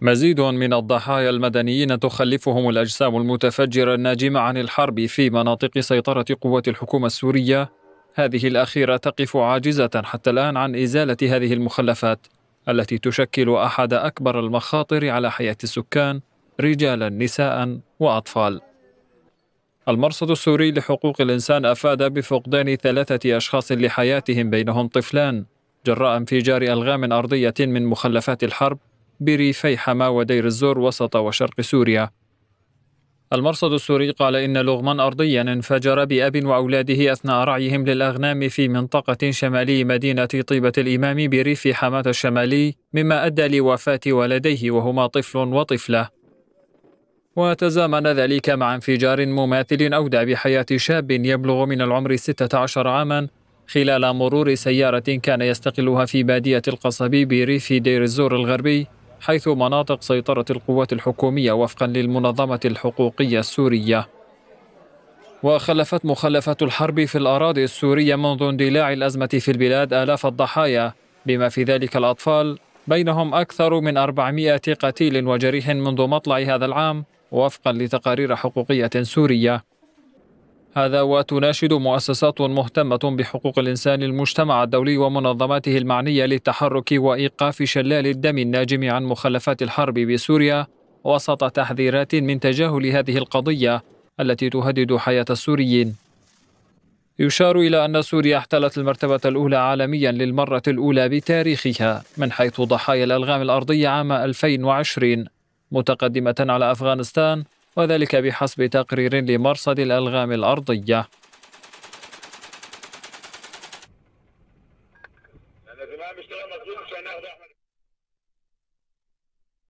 مزيد من الضحايا المدنيين تخلفهم الاجسام المتفجره الناجمه عن الحرب في مناطق سيطره قوات الحكومه السوريه هذه الاخيره تقف عاجزه حتى الان عن ازاله هذه المخلفات التي تشكل احد اكبر المخاطر على حياه السكان رجالا نساء واطفال المرصد السوري لحقوق الانسان افاد بفقدان ثلاثه اشخاص لحياتهم بينهم طفلان جراء انفجار الغام ارضيه من مخلفات الحرب بريفي حما ودير الزور وسط وشرق سوريا المرصد السوري قال إن لغما أرضيا انفجر بأب وأولاده أثناء رعيهم للأغنام في منطقة شمالي مدينة طيبة الإمام بريف حماة الشمالي مما أدى لوفاة ولديه وهما طفل وطفلة وتزامن ذلك مع انفجار مماثل أودى بحياة شاب يبلغ من العمر 16 عاما خلال مرور سيارة كان يستقلها في بادية القصبي بريف دير الزور الغربي حيث مناطق سيطرة القوات الحكومية وفقا للمنظمة الحقوقية السورية وخلفت مخلفات الحرب في الأراضي السورية منذ اندلاع الأزمة في البلاد آلاف الضحايا بما في ذلك الأطفال بينهم أكثر من 400 قتيل وجريح منذ مطلع هذا العام وفقا لتقارير حقوقية سورية هذا وتناشد مؤسسات مهتمة بحقوق الإنسان المجتمع الدولي ومنظماته المعنية للتحرك وإيقاف شلال الدم الناجم عن مخلفات الحرب بسوريا وسط تحذيرات من تجاهل هذه القضية التي تهدد حياة السوريين. يشار إلى أن سوريا احتلت المرتبة الأولى عالميا للمرة الأولى بتاريخها من حيث ضحايا الألغام الأرضية عام 2020 متقدمة على أفغانستان وذلك بحسب تقرير لمرصد الألغام الأرضية